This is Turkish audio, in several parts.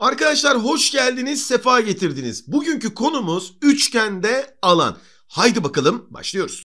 Arkadaşlar hoş geldiniz, sefa getirdiniz. Bugünkü konumuz üçgende alan. Haydi bakalım başlıyoruz.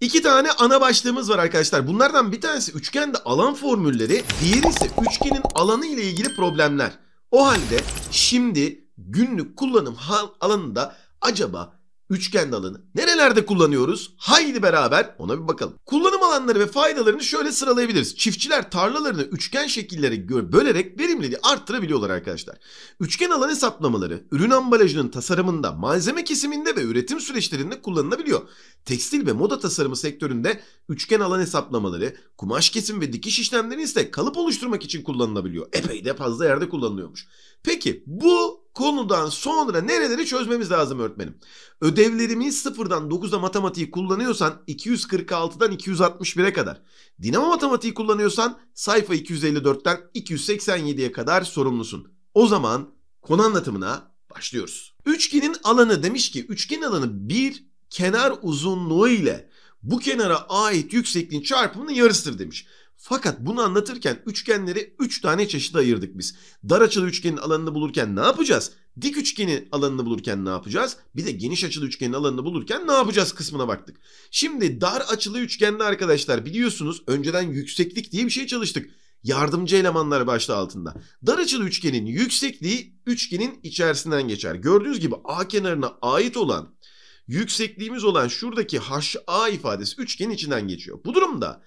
İki tane ana başlığımız var arkadaşlar. Bunlardan bir tanesi üçgende alan formülleri, diğeri ise üçgenin alanı ile ilgili problemler. O halde şimdi günlük kullanım alanında acaba üçgen alanı nerelerde kullanıyoruz? Haydi beraber ona bir bakalım. Kullanım alanları ve faydalarını şöyle sıralayabiliriz. Çiftçiler tarlalarını üçgen şekillere göre bölerek verimliliği arttırabiliyorlar arkadaşlar. Üçgen alan hesaplamaları ürün ambalajının tasarımında, malzeme kesiminde ve üretim süreçlerinde kullanılabiliyor. Tekstil ve moda tasarımı sektöründe üçgen alan hesaplamaları, kumaş kesim ve dikiş işlemlerini ise kalıp oluşturmak için kullanılabiliyor. Epey de fazla yerde kullanılıyormuş. Peki bu konudan sonra nereleri çözmemiz lazım öğretmenim? Ödevlerimiz sıfırdan 9'da matematiği kullanıyorsan 246'dan 261'e kadar. Dinamo matematiği kullanıyorsan sayfa 254'ten 287'ye kadar sorumlusun. O zaman konu anlatımına başlıyoruz. Üçgenin alanı demiş ki üçgen alanı bir kenar uzunluğu ile bu kenara ait yüksekliğin çarpımının yarısıdır demiş. Fakat bunu anlatırken üçgenleri 3 üç tane çeşide ayırdık biz. Dar açılı üçgenin alanını bulurken ne yapacağız? Dik üçgenin alanını bulurken ne yapacağız? Bir de geniş açılı üçgenin alanını bulurken ne yapacağız kısmına baktık. Şimdi dar açılı üçgende arkadaşlar biliyorsunuz önceden yükseklik diye bir şey çalıştık. Yardımcı elemanlar başta altında. Dar açılı üçgenin yüksekliği üçgenin içerisinden geçer. Gördüğünüz gibi A kenarına ait olan yüksekliğimiz olan şuradaki HA ifadesi üçgenin içinden geçiyor. Bu durumda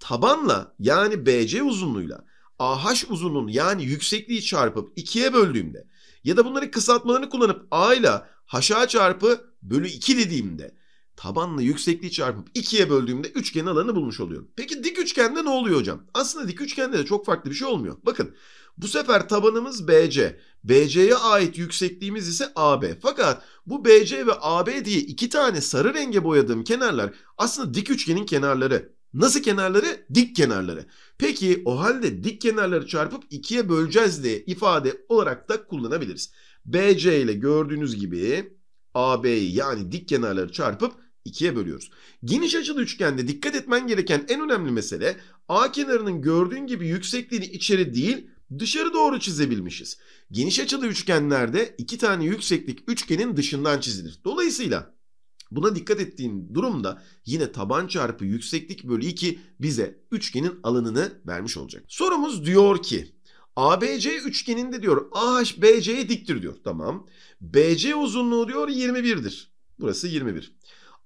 tabanla yani BC uzunluğuyla AH uzunluğunun yani yüksekliği çarpıp 2'ye böldüğümde ya da bunların kısaltmalarını kullanıp A ile HA çarpı bölü 2 dediğimde tabanla yüksekliği çarpıp 2'ye böldüğümde üçgen alanı bulmuş oluyorum. Peki dik üçgende ne oluyor hocam? Aslında dik üçgende de çok farklı bir şey olmuyor. Bakın bu sefer tabanımız BC. BC'ye ait yüksekliğimiz ise AB. Fakat bu BC ve AB diye iki tane sarı renge boyadığım kenarlar aslında dik üçgenin kenarları. Nasıl kenarları? Dik kenarları. Peki o halde dik kenarları çarpıp ikiye böleceğiz diye ifade olarak da kullanabiliriz. BC ile gördüğünüz gibi AB'yi yani dik kenarları çarpıp ikiye bölüyoruz. Geniş açılı üçgende dikkat etmen gereken en önemli mesele A kenarının gördüğün gibi yüksekliğini içeri değil dışarı doğru çizebilmişiz. Geniş açılı üçgenlerde iki tane yükseklik üçgenin dışından çizilir. Dolayısıyla Buna dikkat ettiğim durumda yine taban çarpı yükseklik bölü 2 bize üçgenin alanını vermiş olacak. Sorumuz diyor ki ABC üçgeninde diyor AHBC'ye diktir diyor. Tamam. BC uzunluğu diyor 21'dir. Burası 21.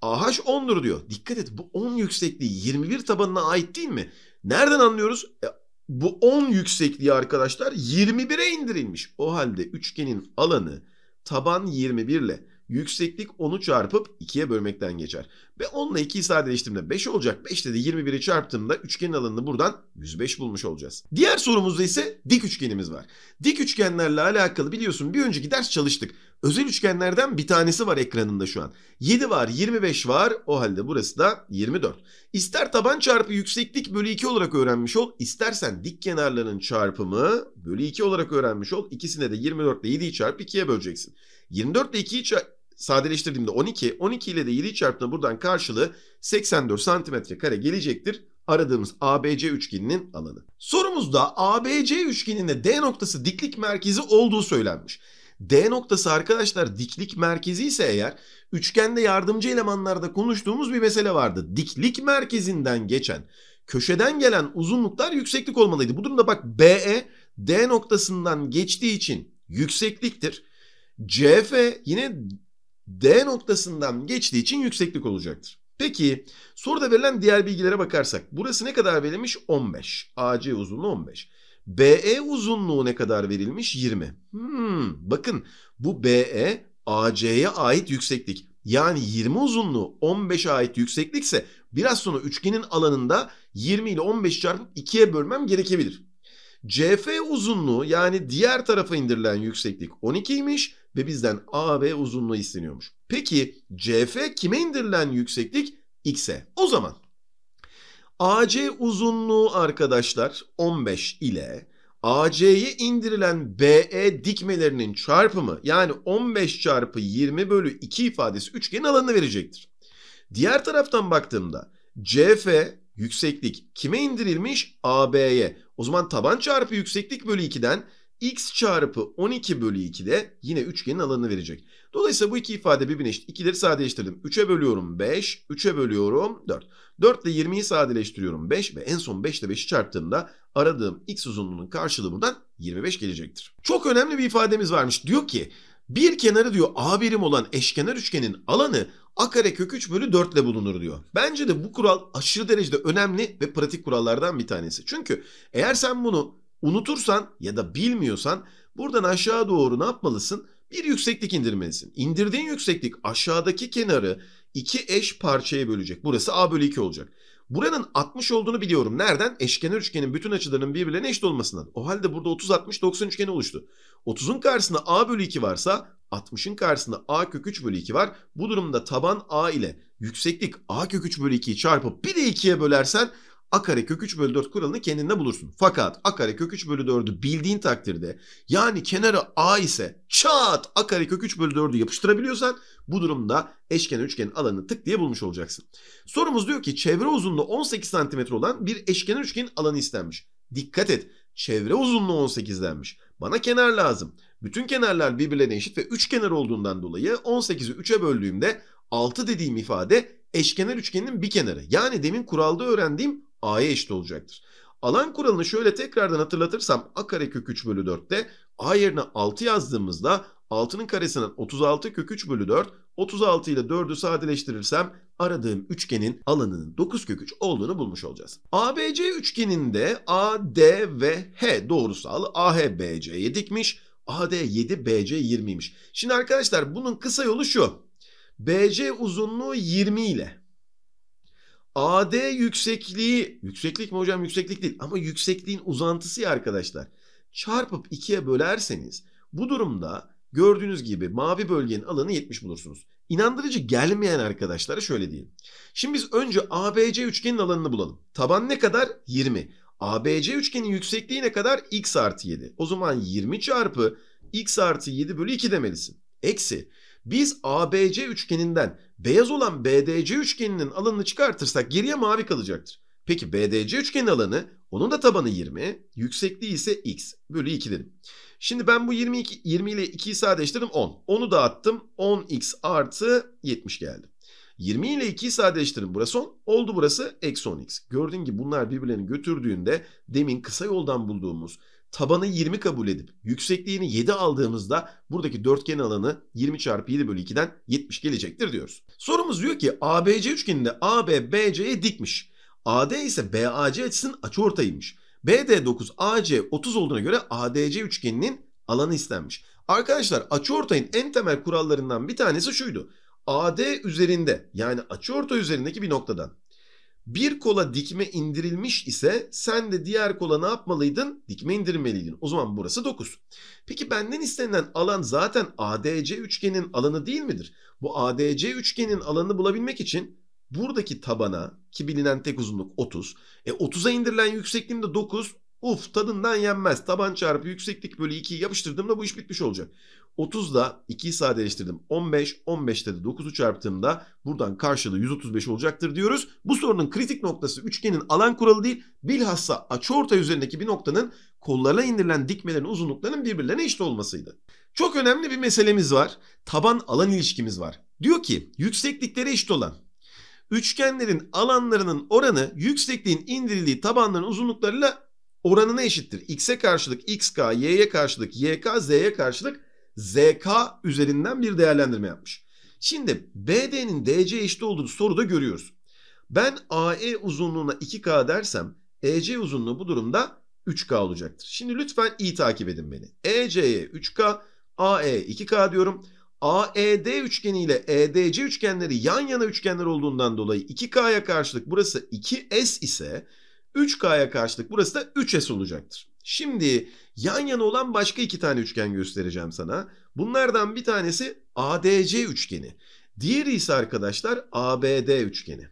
AH 10'dur diyor. Dikkat et bu 10 yüksekliği 21 tabanına ait değil mi? Nereden anlıyoruz? E, bu 10 yüksekliği arkadaşlar 21'e indirilmiş. O halde üçgenin alanı taban 21 ile Yükseklik 10'u çarpıp 2'ye bölmekten geçer. Ve 10 ile 2'yi sadeleştirdiğimde 5 olacak. 5 ile de 21'i çarptığımda üçgenin alanını buradan 105 bulmuş olacağız. Diğer sorumuzda ise dik üçgenimiz var. Dik üçgenlerle alakalı biliyorsun bir önceki ders çalıştık. Özel üçgenlerden bir tanesi var ekranında şu an. 7 var, 25 var. O halde burası da 24. İster taban çarpı yükseklik bölü 2 olarak öğrenmiş ol. istersen dik kenarlarının çarpımı bölü 2 olarak öğrenmiş ol. İkisine de 24 ile 7'yi çarp 2'ye böleceksin. 24 ile 2'yi çarp sadeleştirdiğimde 12. 12 ile de 7 çarptığında buradan karşılığı 84 santimetre kare gelecektir. Aradığımız ABC üçgeninin alanı. Sorumuzda ABC üçgeninde D noktası diklik merkezi olduğu söylenmiş. D noktası arkadaşlar diklik merkezi ise eğer üçgende yardımcı elemanlarda konuştuğumuz bir mesele vardı. Diklik merkezinden geçen köşeden gelen uzunluklar yükseklik olmalıydı. Bu durumda bak BE D noktasından geçtiği için yüksekliktir. CF yine D noktasından geçtiği için yükseklik olacaktır. Peki soruda verilen diğer bilgilere bakarsak burası ne kadar verilmiş? 15. AC uzunluğu 15. BE e uzunluğu ne kadar verilmiş? 20. Hmm, bakın bu BE AC'ye ait yükseklik. Yani 20 uzunluğu 15'e ait yükseklikse biraz sonra üçgenin alanında 20 ile 15 çarpıp 2'ye bölmem gerekebilir. CF uzunluğu yani diğer tarafa indirilen yükseklik 12'ymiş ve bizden AB uzunluğu isteniyormuş. Peki CF kime indirilen yükseklik? X'e. O zaman AC uzunluğu arkadaşlar 15 ile AC'ye indirilen BE dikmelerinin çarpımı yani 15 çarpı 20 bölü 2 ifadesi üçgenin alanını verecektir. Diğer taraftan baktığımda CF yükseklik kime indirilmiş? AB'ye. O zaman taban çarpı yükseklik bölü 2'den x çarpı 12 bölü 2 de yine üçgenin alanını verecek. Dolayısıyla bu iki ifade birbirine eşit. İkileri sadeleştirdim. 3'e bölüyorum 5, 3'e bölüyorum 4. 4 ile 20'yi sadeleştiriyorum 5 ve en son 5 ile 5'i çarptığımda aradığım x uzunluğunun karşılığı buradan 25 gelecektir. Çok önemli bir ifademiz varmış. Diyor ki bir kenarı diyor A birim olan eşkenar üçgenin alanı a kare kök 3 bölü 4 ile bulunur diyor. Bence de bu kural aşırı derecede önemli ve pratik kurallardan bir tanesi. Çünkü eğer sen bunu unutursan ya da bilmiyorsan buradan aşağı doğru ne yapmalısın? Bir yükseklik indirmelisin. İndirdiğin yükseklik aşağıdaki kenarı iki eş parçaya bölecek. Burası a bölü 2 olacak. Buranın 60 olduğunu biliyorum. Nereden? Eşkenar üçgenin bütün açılarının birbirlerine eşit olmasından. O halde burada 30, 60, 90 üçgeni oluştu. 30'un karşısında a bölü 2 varsa 60'ın karşısında a kök 3 bölü 2 var. Bu durumda taban a ile yükseklik a kök 3 bölü 2'yi çarpıp bir de 2'ye bölersen a kare kök 3 bölü 4 kuralını kendinde bulursun. Fakat a kare kök 3 bölü 4'ü bildiğin takdirde yani kenarı a ise çat a kare kök 3 bölü 4'ü yapıştırabiliyorsan bu durumda eşkenar üçgenin alanını tık diye bulmuş olacaksın. Sorumuz diyor ki çevre uzunluğu 18 cm olan bir eşkenar üçgenin alanı istenmiş. Dikkat et çevre uzunluğu 18 denmiş. Bana kenar lazım. Bütün kenarlar birbirlerine eşit ve 3 kenar olduğundan dolayı 18'i 3'e böldüğümde 6 dediğim ifade eşkenar üçgenin bir kenarı. Yani demin kuralda öğrendiğim a'ya eşit olacaktır. Alan kuralını şöyle tekrardan hatırlatırsam a kare kök 3 bölü 4'te a yerine 6 yazdığımızda 6'nın karesinden 36 kök 3 bölü 4 36 ile 4'ü sadeleştirirsem aradığım üçgenin alanının 9 kök 3 olduğunu bulmuş olacağız. ABC üçgeninde AD ve H doğrusal AHBC'ye dikmiş. AD 7 BC 20'ymiş. Şimdi arkadaşlar bunun kısa yolu şu. BC uzunluğu 20 ile AD yüksekliği, yükseklik mi hocam yükseklik değil ama yüksekliğin uzantısı ya arkadaşlar. Çarpıp ikiye bölerseniz bu durumda gördüğünüz gibi mavi bölgenin alanı 70 bulursunuz. İnandırıcı gelmeyen arkadaşlara şöyle diyelim Şimdi biz önce ABC üçgenin alanını bulalım. Taban ne kadar? 20. ABC üçgenin yüksekliği ne kadar? X artı 7. O zaman 20 çarpı X artı 7 bölü 2 demelisin. Eksi biz ABC üçgeninden beyaz olan BDC üçgeninin alanını çıkartırsak geriye mavi kalacaktır. Peki BDC üçgenin alanı onun da tabanı 20. Yüksekliği ise x bölü 2 dedim. Şimdi ben bu 22, 20 ile 2'yi sadeleştirdim 10. 10'u dağıttım 10x artı 70 geldi. 20 ile 2'yi sadeleştirin. Burası 10. Oldu burası eksi 10x. Gördüğün gibi bunlar birbirlerini götürdüğünde demin kısa yoldan bulduğumuz tabanı 20 kabul edip yüksekliğini 7 aldığımızda buradaki dörtgen alanı 20 çarpı 7 bölü 2'den 70 gelecektir diyoruz. Sorumuz diyor ki ABC üçgeninde AB BC'ye dikmiş. AD ise BAC açısının açıortayıymış. BD 9 AC 30 olduğuna göre ADC üçgeninin alanı istenmiş. Arkadaşlar açıortayın en temel kurallarından bir tanesi şuydu. AD üzerinde yani açıortay üzerindeki bir noktadan bir kola dikme indirilmiş ise sen de diğer kola ne yapmalıydın? Dikme indirmeliydin. O zaman burası 9. Peki benden istenilen alan zaten ADC üçgenin alanı değil midir? Bu ADC üçgenin alanını bulabilmek için buradaki tabana ki bilinen tek uzunluk 30. E 30'a indirilen yüksekliğim de 9. Uf tadından yenmez. Taban çarpı yükseklik bölü 2'yi yapıştırdığımda bu iş bitmiş olacak. 30'da 2'yi sadeleştirdim. 15, 15'te de 9'u çarptığımda buradan karşılığı 135 olacaktır diyoruz. Bu sorunun kritik noktası üçgenin alan kuralı değil bilhassa açıortay üzerindeki bir noktanın kollarına indirilen dikmelerin uzunluklarının birbirlerine eşit olmasıydı. Çok önemli bir meselemiz var. Taban alan ilişkimiz var. Diyor ki yükseklikleri eşit olan üçgenlerin alanlarının oranı yüksekliğin indirildiği tabanların uzunluklarıyla oranına eşittir. X'e karşılık XK, Y'ye karşılık YK, Z'ye karşılık ZK üzerinden bir değerlendirme yapmış. Şimdi BD'nin DC eşit olduğu soruda görüyoruz. Ben AE uzunluğuna 2K dersem EC uzunluğu bu durumda 3K olacaktır. Şimdi lütfen iyi takip edin beni. EC'ye 3K, AE 2K diyorum. AED üçgeni ile EDC üçgenleri yan yana üçgenler olduğundan dolayı 2K'ya karşılık burası 2S ise 3K'ya karşılık burası da 3S olacaktır. Şimdi yan yana olan başka iki tane üçgen göstereceğim sana. Bunlardan bir tanesi ADC üçgeni. Diğeri ise arkadaşlar ABD üçgeni.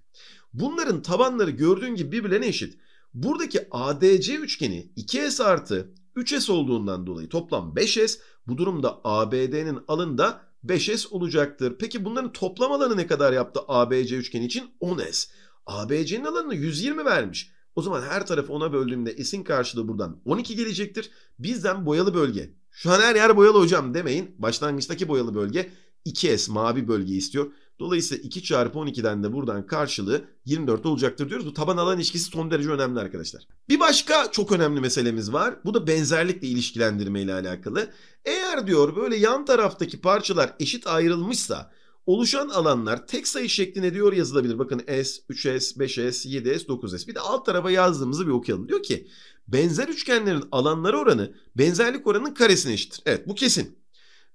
Bunların tabanları gördüğün gibi birbirine eşit. Buradaki ADC üçgeni 2S artı 3S olduğundan dolayı toplam 5S. Bu durumda ABD'nin alında 5S olacaktır. Peki bunların toplam alanı ne kadar yaptı ABC üçgeni için? 10S. ABC'nin alanını 120 vermiş. O zaman her tarafı ona böldüğümde S'in karşılığı buradan 12 gelecektir. Bizden boyalı bölge. Şu an her yer boyalı hocam demeyin. Başlangıçtaki boyalı bölge 2S mavi bölge istiyor. Dolayısıyla 2 çarpı 12'den de buradan karşılığı 24 olacaktır diyoruz. Bu taban alan ilişkisi son derece önemli arkadaşlar. Bir başka çok önemli meselemiz var. Bu da benzerlikle ilişkilendirme ile alakalı. Eğer diyor böyle yan taraftaki parçalar eşit ayrılmışsa Oluşan alanlar tek sayı şeklinde diyor yazılabilir. Bakın S, 3S, 5S, 7S, 9S. Bir de alt tarafa yazdığımızı bir okuyalım. Diyor ki benzer üçgenlerin alanları oranı benzerlik oranının karesine eşittir. Evet bu kesin.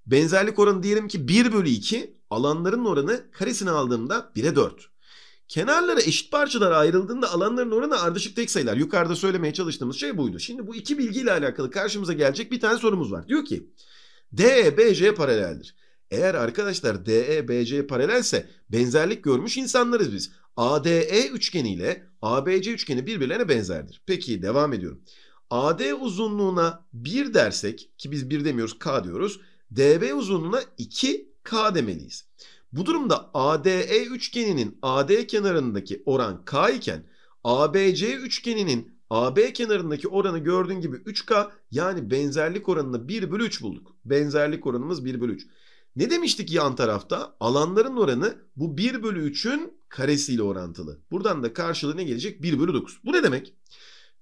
Benzerlik oranı diyelim ki 1 bölü 2 alanların oranı karesini aldığımda 1'e 4. Kenarlara eşit parçalar ayrıldığında alanların oranı ardışık tek sayılar. Yukarıda söylemeye çalıştığımız şey buydu. Şimdi bu iki bilgiyle alakalı karşımıza gelecek bir tane sorumuz var. Diyor ki DBC e, paraleldir. Eğer arkadaşlar DEBC paralelse benzerlik görmüş insanlarız biz. ADE üçgeni ile ABC üçgeni birbirlerine benzerdir. Peki devam ediyorum. AD uzunluğuna 1 dersek ki biz 1 demiyoruz K diyoruz. DB uzunluğuna 2K demeliyiz. Bu durumda ADE üçgeninin AD kenarındaki oran K iken ABC üçgeninin AB kenarındaki oranı gördüğün gibi 3K yani benzerlik oranını 1 bölü 3 bulduk. Benzerlik oranımız 1 bölü 3. Ne demiştik yan tarafta? Alanların oranı bu 1 bölü 3'ün karesiyle orantılı. Buradan da karşılığı ne gelecek? 1 bölü 9. Bu ne demek?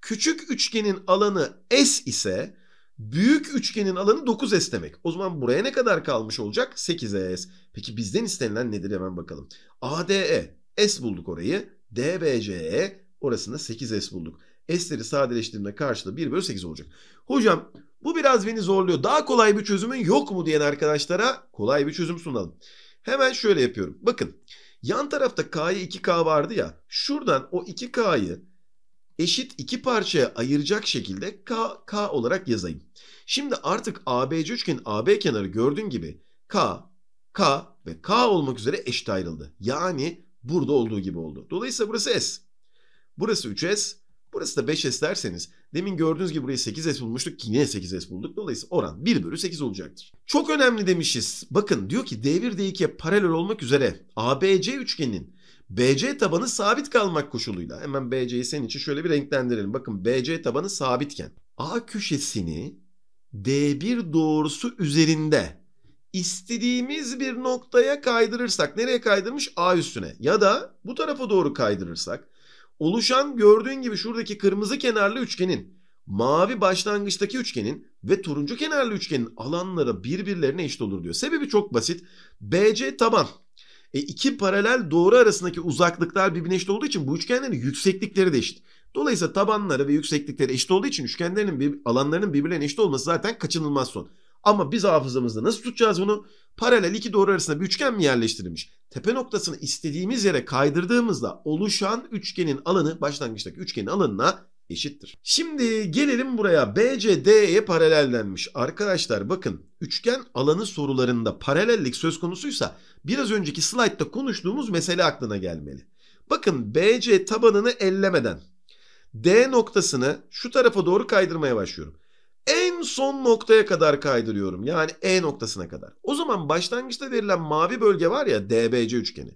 Küçük üçgenin alanı S ise büyük üçgenin alanı 9S demek. O zaman buraya ne kadar kalmış olacak? 8S. Peki bizden istenilen nedir hemen bakalım. ADE. S bulduk orayı. DBCE. Orasında 8S bulduk. S'leri sadeleştirdiğimde karşılığı 1 bölü 8 olacak. Hocam bu biraz beni zorluyor. Daha kolay bir çözümün yok mu diyen arkadaşlara kolay bir çözüm sunalım. Hemen şöyle yapıyorum. Bakın yan tarafta K'ya 2K vardı ya. Şuradan o 2K'yı eşit iki parçaya ayıracak şekilde K, K olarak yazayım. Şimdi artık ABC üçgenin AB kenarı gördüğün gibi K, K ve K olmak üzere eşit ayrıldı. Yani burada olduğu gibi oldu. Dolayısıyla burası S. Burası 3S. Burası da 5S derseniz demin gördüğünüz gibi burayı 8S bulmuştuk yine 8S bulduk. Dolayısıyla oran 1 bölü 8 olacaktır. Çok önemli demişiz. Bakın diyor ki D1 D2'ye paralel olmak üzere ABC üçgeninin BC tabanı sabit kalmak koşuluyla. Hemen BC'yi senin için şöyle bir renklendirelim. Bakın BC tabanı sabitken A köşesini D1 doğrusu üzerinde istediğimiz bir noktaya kaydırırsak nereye kaydırmış? A üstüne ya da bu tarafa doğru kaydırırsak Oluşan gördüğün gibi şuradaki kırmızı kenarlı üçgenin, mavi başlangıçtaki üçgenin ve turuncu kenarlı üçgenin alanları birbirlerine eşit olur diyor. Sebebi çok basit. BC taban. E, iki paralel doğru arasındaki uzaklıklar birbirine eşit olduğu için bu üçgenlerin yükseklikleri de eşit. Dolayısıyla tabanları ve yükseklikleri eşit olduğu için üçgenlerin bir, alanlarının birbirlerine eşit olması zaten kaçınılmaz son. Ama biz hafızamızda nasıl tutacağız bunu? Paralel iki doğru arasında bir üçgen mi yerleştirilmiş? tepe noktasını istediğimiz yere kaydırdığımızda oluşan üçgenin alanı başlangıçtaki üçgenin alanına eşittir. Şimdi gelelim buraya BCD'ye paralellenmiş. Arkadaşlar bakın üçgen alanı sorularında paralellik söz konusuysa biraz önceki slaytta konuştuğumuz mesele aklına gelmeli. Bakın BC tabanını ellemeden D noktasını şu tarafa doğru kaydırmaya başlıyorum en son noktaya kadar kaydırıyorum. Yani E noktasına kadar. O zaman başlangıçta verilen mavi bölge var ya DBC üçgeni.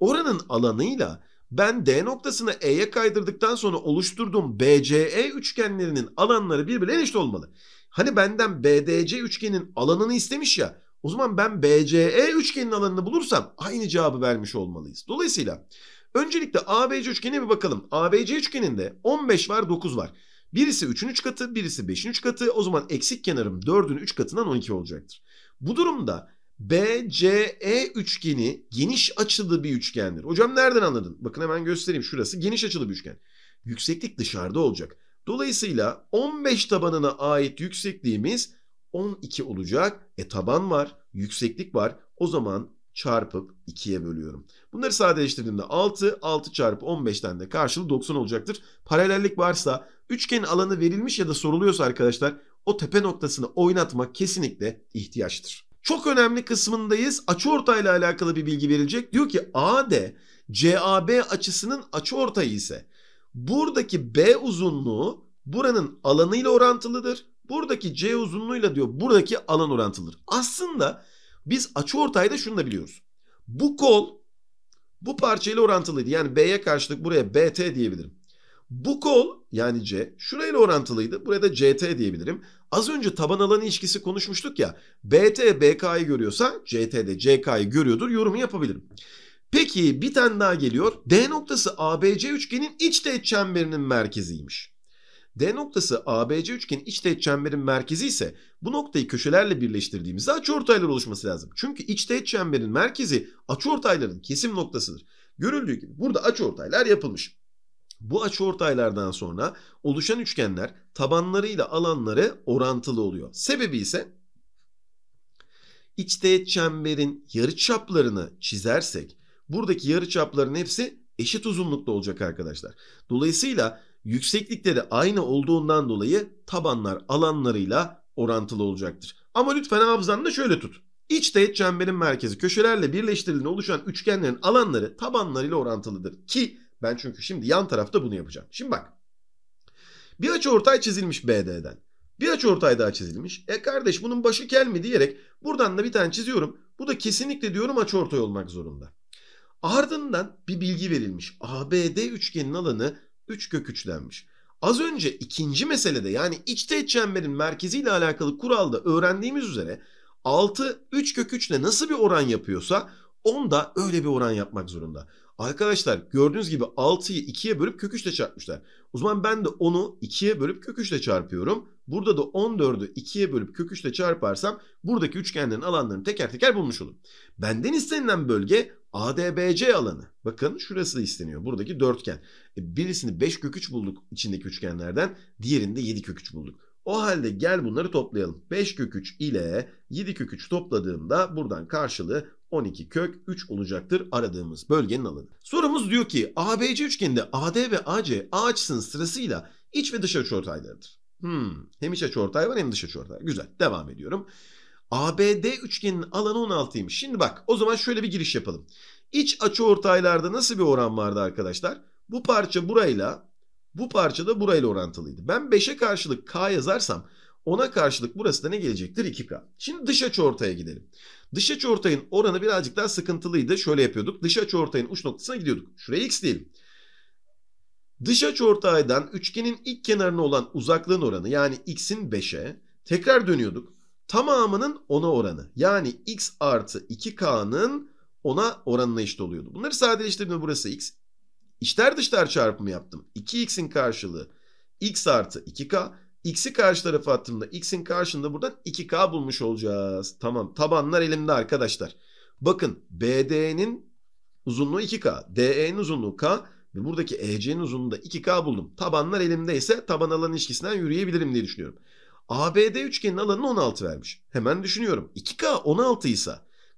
Oranın alanıyla ben D noktasını E'ye kaydırdıktan sonra oluşturduğum BCE üçgenlerinin alanları birbirine eşit olmalı. Hani benden BDC üçgenin alanını istemiş ya. O zaman ben BCE üçgenin alanını bulursam aynı cevabı vermiş olmalıyız. Dolayısıyla öncelikle ABC üçgenine bir bakalım. ABC üçgeninde 15 var 9 var. Birisi 3'ün 3 katı, birisi 5'in 3 katı. O zaman eksik kenarım 4'ün 3 katından 12 olacaktır. Bu durumda BCE üçgeni geniş açılı bir üçgendir. Hocam nereden anladın? Bakın hemen göstereyim. Şurası geniş açılı bir üçgen. Yükseklik dışarıda olacak. Dolayısıyla 15 tabanına ait yüksekliğimiz 12 olacak. E taban var, yükseklik var. O zaman çarpıp 2'ye bölüyorum. Bunları sadeleştirdiğimde 6, 6 çarpı 15'ten de karşılığı 90 olacaktır. Paralellik varsa üçgenin alanı verilmiş ya da soruluyorsa arkadaşlar o tepe noktasını oynatmak kesinlikle ihtiyaçtır. Çok önemli kısmındayız. Açıortayla alakalı bir bilgi verilecek. Diyor ki AD CAB açısının açıortayı ise buradaki B uzunluğu buranın alanıyla orantılıdır. Buradaki C uzunluğuyla diyor buradaki alan orantılıdır. Aslında biz açı ortayda şunu da biliyoruz. Bu kol bu parçayla orantılıydı. Yani B'ye karşılık buraya BT diyebilirim. Bu kol yani C şurayla orantılıydı. Buraya da CT diyebilirim. Az önce taban alan ilişkisi konuşmuştuk ya. BT BK'yı görüyorsa CT de CK'yı görüyordur. Yorumu yapabilirim. Peki bir tane daha geliyor. D noktası ABC üçgenin iç teğet çemberinin merkeziymiş. D noktası ABC üçgenin iç teğet çemberin merkezi ise bu noktayı köşelerle birleştirdiğimizde açıortaylar oluşması lazım. Çünkü iç teğet çemberin merkezi açıortayların kesim noktasıdır. Görüldüğü gibi burada açıortaylar yapılmış. Bu açıortaylardan sonra oluşan üçgenler tabanlarıyla alanları orantılı oluyor. Sebebi ise iç teğet çemberin yarıçaplarını çizersek buradaki yarıçapların hepsi eşit uzunlukta olacak arkadaşlar. Dolayısıyla yükseklikleri aynı olduğundan dolayı tabanlar alanlarıyla orantılı olacaktır. Ama lütfen hafızanı şöyle tut. İç teğet çemberin merkezi köşelerle birleştirilene oluşan üçgenlerin alanları tabanlarıyla orantılıdır. Ki ben çünkü şimdi yan tarafta bunu yapacağım. Şimdi bak. Bir açıortay çizilmiş BD'den. Bir açıortay daha çizilmiş. E kardeş bunun başı kel mi diyerek buradan da bir tane çiziyorum. Bu da kesinlikle diyorum açıortay olmak zorunda. Ardından bir bilgi verilmiş. ABD üçgenin alanı 3 kök 3 Az önce ikinci meselede yani içteğet çemberin merkeziyle alakalı kuralda öğrendiğimiz üzere 6 3 kök 3 ile nasıl bir oran yapıyorsa 10 da öyle bir oran yapmak zorunda. Arkadaşlar gördüğünüz gibi 6'yı 2'ye bölüp kök 3 ile çarpmışlar. O zaman ben de 10'u 2'ye bölüp kök 3 ile çarpıyorum. Burada da 14'ü 2'ye bölüp kök 3 ile çarparsam buradaki üçgenlerin alanlarını teker teker bulmuş olurum. Benden istenilen bölge ADBC alanı. Bakın şurası da isteniyor. Buradaki dörtgen. E, birisini 5 köküç bulduk içindeki üçgenlerden. Diğerinde 7 köküç bulduk. O halde gel bunları toplayalım. 5 kök 3 ile 7 kök 3 topladığımda buradan karşılığı 12 kök 3 olacaktır aradığımız bölgenin alanı. Sorumuz diyor ki ABC üçgeninde AD ve AC A açısının sırasıyla iç ve dış açıortaylarıdır. Hmm, hem iç açıortay var hem dış açıortay. Güzel devam ediyorum. ABD üçgeninin alanı 16'ymış. Şimdi bak o zaman şöyle bir giriş yapalım. İç açı ortaylarda nasıl bir oran vardı arkadaşlar? Bu parça burayla bu parça da burayla orantılıydı. Ben 5'e karşılık K yazarsam ona karşılık burası da ne gelecektir? 2K. Şimdi dış açı ortaya gidelim. Dış açı ortayın oranı birazcık daha sıkıntılıydı. Şöyle yapıyorduk. Dış açı ortayın uç noktasına gidiyorduk. Şuraya X diyelim. Dış açı ortaydan üçgenin ilk kenarına olan uzaklığın oranı yani X'in 5'e tekrar dönüyorduk tamamının 10'a oranı. Yani x artı 2k'nın 10'a oranına eşit oluyordu. Bunları sadeleştirdim burası x. İçler dışlar çarpımı yaptım. 2x'in karşılığı x artı 2k. X'i karşı tarafa attığımda x'in karşında buradan 2k bulmuş olacağız. Tamam tabanlar elimde arkadaşlar. Bakın BD'nin uzunluğu 2k. DE'nin uzunluğu k. Ve buradaki EC'nin uzunluğu da 2k buldum. Tabanlar elimde ise taban alan ilişkisinden yürüyebilirim diye düşünüyorum. ABD üçgenin alanını 16 vermiş. Hemen düşünüyorum. 2K 16 ise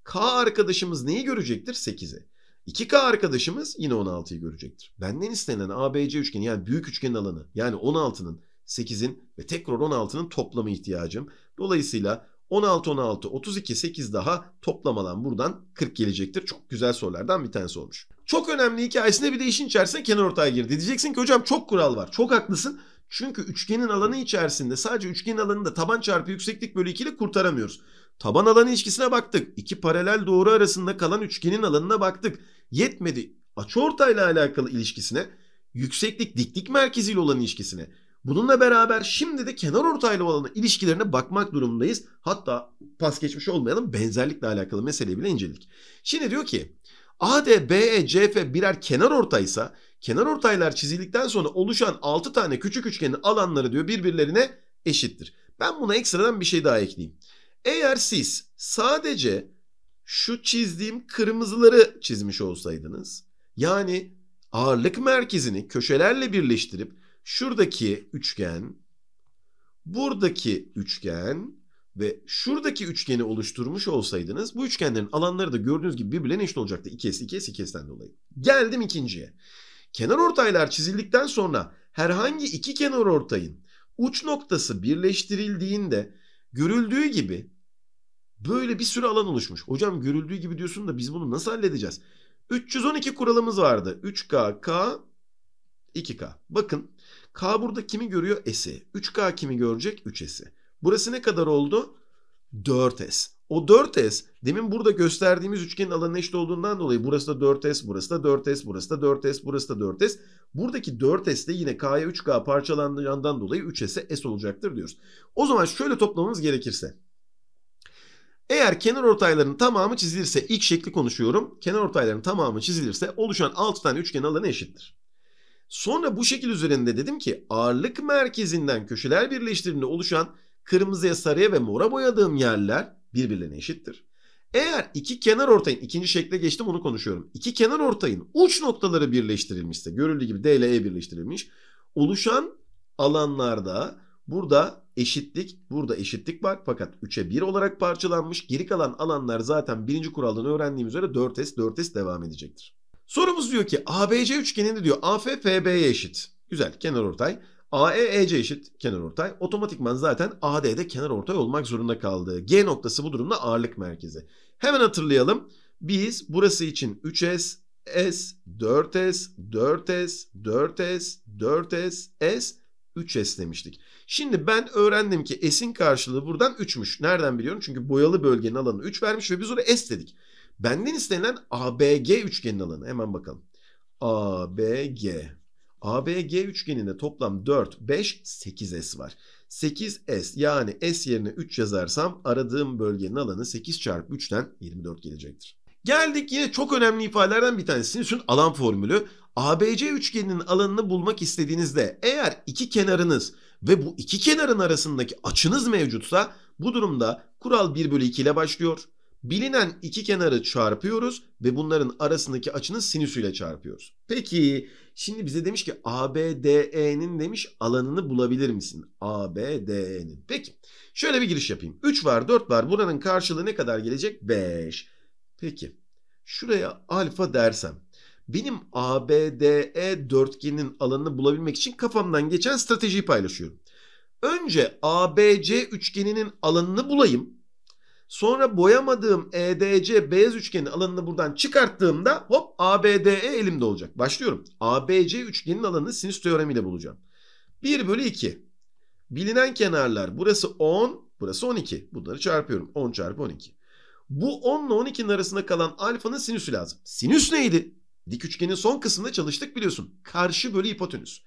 K arkadaşımız neyi görecektir? 8'i. 2K arkadaşımız yine 16'yı görecektir. Benden istenilen ABC üçgeni yani büyük üçgenin alanı yani 16'nın 8'in ve tekrar 16'nın toplamı ihtiyacım. Dolayısıyla 16 16 32 8 daha toplam alan buradan 40 gelecektir. Çok güzel sorulardan bir tanesi olmuş. Çok önemli hikayesinde bir de işin içerisine kenar ortaya girdi. Diyeceksin ki hocam çok kural var. Çok haklısın. Çünkü üçgenin alanı içerisinde sadece üçgenin alanında taban çarpı yükseklik bölü 2 ile kurtaramıyoruz. Taban alanı ilişkisine baktık. İki paralel doğru arasında kalan üçgenin alanına baktık. Yetmedi. Açıortayla alakalı ilişkisine, yükseklik diklik merkeziyle olan ilişkisine. Bununla beraber şimdi de kenar ortayla olan ilişkilerine bakmak durumundayız. Hatta pas geçmiş olmayalım benzerlikle alakalı meseleyi bile inceledik. Şimdi diyor ki AD, BE, CF birer kenar ortaysa kenar ortaylar çizildikten sonra oluşan 6 tane küçük üçgenin alanları diyor birbirlerine eşittir. Ben buna ekstradan bir şey daha ekleyeyim. Eğer siz sadece şu çizdiğim kırmızıları çizmiş olsaydınız yani ağırlık merkezini köşelerle birleştirip şuradaki üçgen, buradaki üçgen ve şuradaki üçgeni oluşturmuş olsaydınız bu üçgenlerin alanları da gördüğünüz gibi birbirine eşit olacaktı. 2s, 2s, 2s'den dolayı. Geldim ikinciye. Kenar ortaylar çizildikten sonra herhangi iki kenar ortayın uç noktası birleştirildiğinde görüldüğü gibi böyle bir sürü alan oluşmuş. Hocam görüldüğü gibi diyorsun da biz bunu nasıl halledeceğiz? 312 kuralımız vardı. 3K, K, 2K. Bakın K burada kimi görüyor? S'i. 3K kimi görecek? 3S'i. Burası ne kadar oldu? 4S. O 4S demin burada gösterdiğimiz üçgenin alanına eşit olduğundan dolayı burası da 4S, burası da 4S, burası da 4S, burası da 4S. Buradaki 4S de yine K'ya 3K parçalandığından dolayı 3S'e S olacaktır diyoruz. O zaman şöyle toplamamız gerekirse. Eğer kenar ortaylarının tamamı çizilirse ilk şekli konuşuyorum. Kenar ortaylarının tamamı çizilirse oluşan 6 tane üçgen alanı eşittir. Sonra bu şekil üzerinde dedim ki ağırlık merkezinden köşeler birleştirildiğinde oluşan kırmızıya, sarıya ve mora boyadığım yerler birbirlerine eşittir. Eğer iki kenar ortayın, ikinci şekle geçtim onu konuşuyorum. İki kenar ortayın uç noktaları birleştirilmişse, görüldüğü gibi D ile E birleştirilmiş. Oluşan alanlarda burada eşitlik, burada eşitlik var. Fakat 3'e 1 olarak parçalanmış. Geri kalan alanlar zaten birinci kuraldan öğrendiğimiz üzere 4S, 4S devam edecektir. Sorumuz diyor ki ABC üçgeninde diyor AF FB'ye eşit. Güzel kenar ortay. AE EC eşit kenar ortay. Otomatikman zaten AD'de kenar ortay olmak zorunda kaldı. G noktası bu durumda ağırlık merkezi. Hemen hatırlayalım. Biz burası için 3S, S, 4S, 4S, 4S, 4S, S, 3S demiştik. Şimdi ben öğrendim ki S'in karşılığı buradan 3'müş. Nereden biliyorum? Çünkü boyalı bölgenin alanı 3 vermiş ve biz oraya S dedik. Benden istenilen ABG üçgenin alanı. Hemen bakalım. ABG. ABG üçgeninde toplam 4, 5, 8S var. 8S yani S yerine 3 yazarsam aradığım bölgenin alanı 8 çarpı 3'ten 24 gelecektir. Geldik yine çok önemli ifadelerden bir tanesi Sinüsün alan formülü. ABC üçgeninin alanını bulmak istediğinizde eğer iki kenarınız ve bu iki kenarın arasındaki açınız mevcutsa bu durumda kural 1 bölü 2 ile başlıyor. Bilinen iki kenarı çarpıyoruz ve bunların arasındaki açının sinüsüyle çarpıyoruz. Peki Şimdi bize demiş ki ABDE'nin demiş alanını bulabilir misin? ABDE'nin. Peki şöyle bir giriş yapayım. 3 var 4 var buranın karşılığı ne kadar gelecek? 5. Peki şuraya alfa dersem benim ABDE dörtgenin alanını bulabilmek için kafamdan geçen stratejiyi paylaşıyorum. Önce ABC üçgeninin alanını bulayım. Sonra boyamadığım EDC beyaz üçgenin alanını buradan çıkarttığımda hop ABDE elimde olacak. Başlıyorum. ABC üçgenin alanını sinüs teoremiyle bulacağım. 1 bölü 2. Bilinen kenarlar burası 10, burası 12. Bunları çarpıyorum. 10 çarpı 12. Bu 10 ile 12'nin arasında kalan alfanın sinüsü lazım. Sinüs neydi? Dik üçgenin son kısmında çalıştık biliyorsun. Karşı bölü hipotenüs.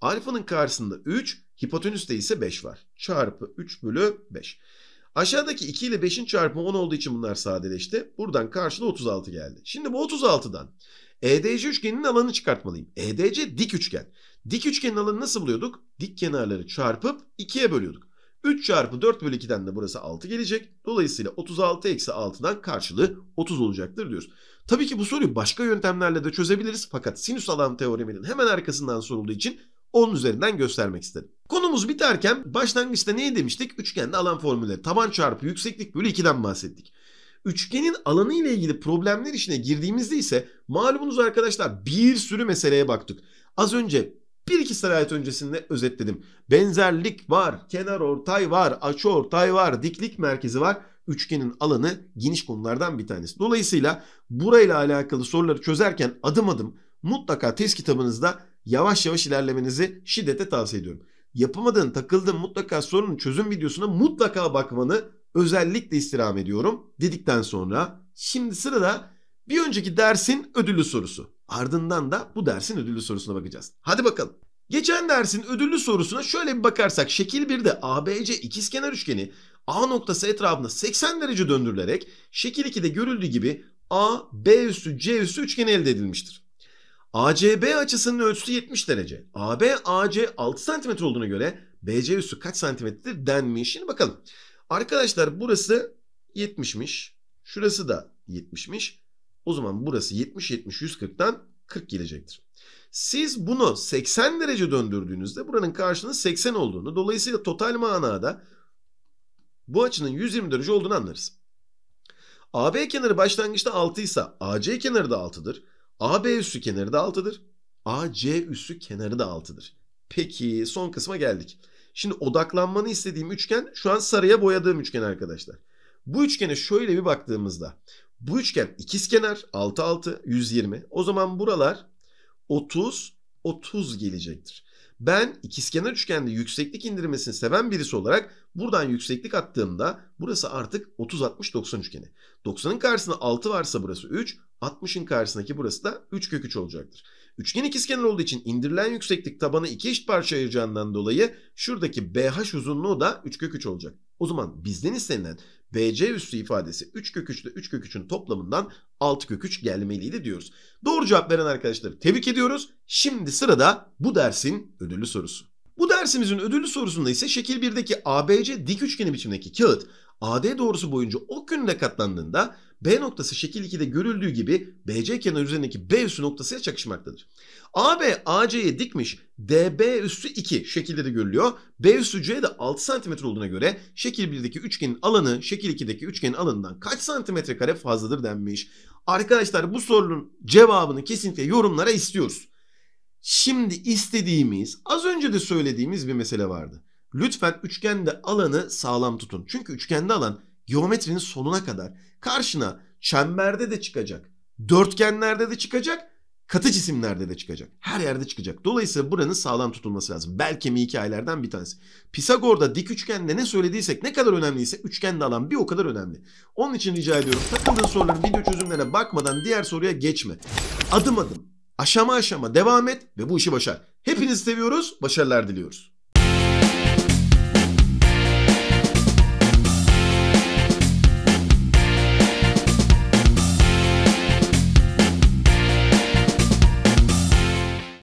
Alfanın karşısında 3, hipotenüste ise 5 var. Çarpı 3 bölü 5. Aşağıdaki 2 ile 5'in çarpımı 10 olduğu için bunlar sadeleşti. Buradan karşına 36 geldi. Şimdi bu 36'dan EDC üçgeninin alanını çıkartmalıyım. EDC dik üçgen. Dik üçgenin alanı nasıl buluyorduk? Dik kenarları çarpıp 2'ye bölüyorduk. 3 çarpı 4 bölü 2'den de burası 6 gelecek. Dolayısıyla 36 eksi 6'dan karşılığı 30 olacaktır diyoruz. Tabii ki bu soruyu başka yöntemlerle de çözebiliriz. Fakat sinüs alan teoreminin hemen arkasından sorulduğu için 10 üzerinden göstermek isterim. Konumuz biterken başlangıçta neyi demiştik? Üçgende alan formülleri. Taban çarpı yükseklik bölü 2'den bahsettik. Üçgenin alanı ile ilgili problemler işine girdiğimizde ise malumunuz arkadaşlar bir sürü meseleye baktık. Az önce bir iki slayt öncesinde özetledim. Benzerlik var, kenar ortay var, açı ortay var, diklik merkezi var. Üçgenin alanı geniş konulardan bir tanesi. Dolayısıyla burayla alakalı soruları çözerken adım adım mutlaka test kitabınızda yavaş yavaş ilerlemenizi şiddete tavsiye ediyorum. Yapamadığın, takıldığın mutlaka sorunun çözüm videosuna mutlaka bakmanı özellikle istirham ediyorum dedikten sonra şimdi sırada bir önceki dersin ödüllü sorusu. Ardından da bu dersin ödüllü sorusuna bakacağız. Hadi bakalım. Geçen dersin ödüllü sorusuna şöyle bir bakarsak şekil 1'de ABC ikizkenar üçgeni A noktası etrafında 80 derece döndürülerek şekil 2'de görüldüğü gibi A, B üssü, C üssü üçgeni elde edilmiştir. ACB açısının ölçüsü 70 derece. AB AC 6 cm olduğuna göre BC üssü kaç santimetredir denmiş. Şimdi bakalım. Arkadaşlar burası 70'miş. Şurası da 70'miş. O zaman burası 70 70 140'tan 40 gelecektir. Siz bunu 80 derece döndürdüğünüzde buranın karşının 80 olduğunu dolayısıyla total manada bu açının 120 derece olduğunu anlarız. AB kenarı başlangıçta 6 ise AC kenarı da 6'dır. AB üssü kenarı da 6'dır. AC üssü kenarı da 6'dır. Peki son kısma geldik. Şimdi odaklanmanı istediğim üçgen şu an sarıya boyadığım üçgen arkadaşlar. Bu üçgene şöyle bir baktığımızda bu üçgen ikizkenar 6 6 120. O zaman buralar 30 30 gelecektir. Ben ikizkenar üçgende yükseklik indirmesini seven birisi olarak Buradan yükseklik attığımda burası artık 30 60 90 üçgeni. 90'ın karşısında 6 varsa burası 3, 60'ın karşısındaki burası da 3 kök 3 olacaktır. Üçgen ikizkenar olduğu için indirilen yükseklik tabanı iki eşit parça ayıracağından dolayı şuradaki BH uzunluğu da 3 kök 3 olacak. O zaman bizden istenilen BC üssü ifadesi 3 kök 3 ile 3 kök 3'ün toplamından 6 kök 3 gelmeliydi diyoruz. Doğru cevap veren arkadaşları tebrik ediyoruz. Şimdi sırada bu dersin ödüllü sorusu. Bu dersimizin ödüllü sorusunda ise şekil 1'deki ABC dik üçgeni biçimindeki kağıt AD doğrusu boyunca ok yönüne katlandığında B noktası şekil 2'de görüldüğü gibi BC kenarı üzerindeki B üssü noktasıya çakışmaktadır. AB AC'ye dikmiş DB üssü 2 şekilde de görülüyor. B üssü C'de 6 cm olduğuna göre şekil 1'deki üçgenin alanı şekil 2'deki üçgenin alanından kaç santimetre kare fazladır denmiş. Arkadaşlar bu sorunun cevabını kesinlikle yorumlara istiyoruz. Şimdi istediğimiz, az önce de söylediğimiz bir mesele vardı. Lütfen üçgende alanı sağlam tutun. Çünkü üçgende alan geometrinin sonuna kadar karşına çemberde de çıkacak, dörtgenlerde de çıkacak, katı cisimlerde de çıkacak. Her yerde çıkacak. Dolayısıyla buranın sağlam tutulması lazım. Belki kemiği hikayelerden bir tanesi. Pisagor'da dik üçgende ne söylediysek ne kadar önemliyse üçgende alan bir o kadar önemli. Onun için rica ediyorum takıldığın soruların video çözümlerine bakmadan diğer soruya geçme. Adım adım Aşama aşama devam et ve bu işi başar. Hepinizi seviyoruz, başarılar diliyoruz.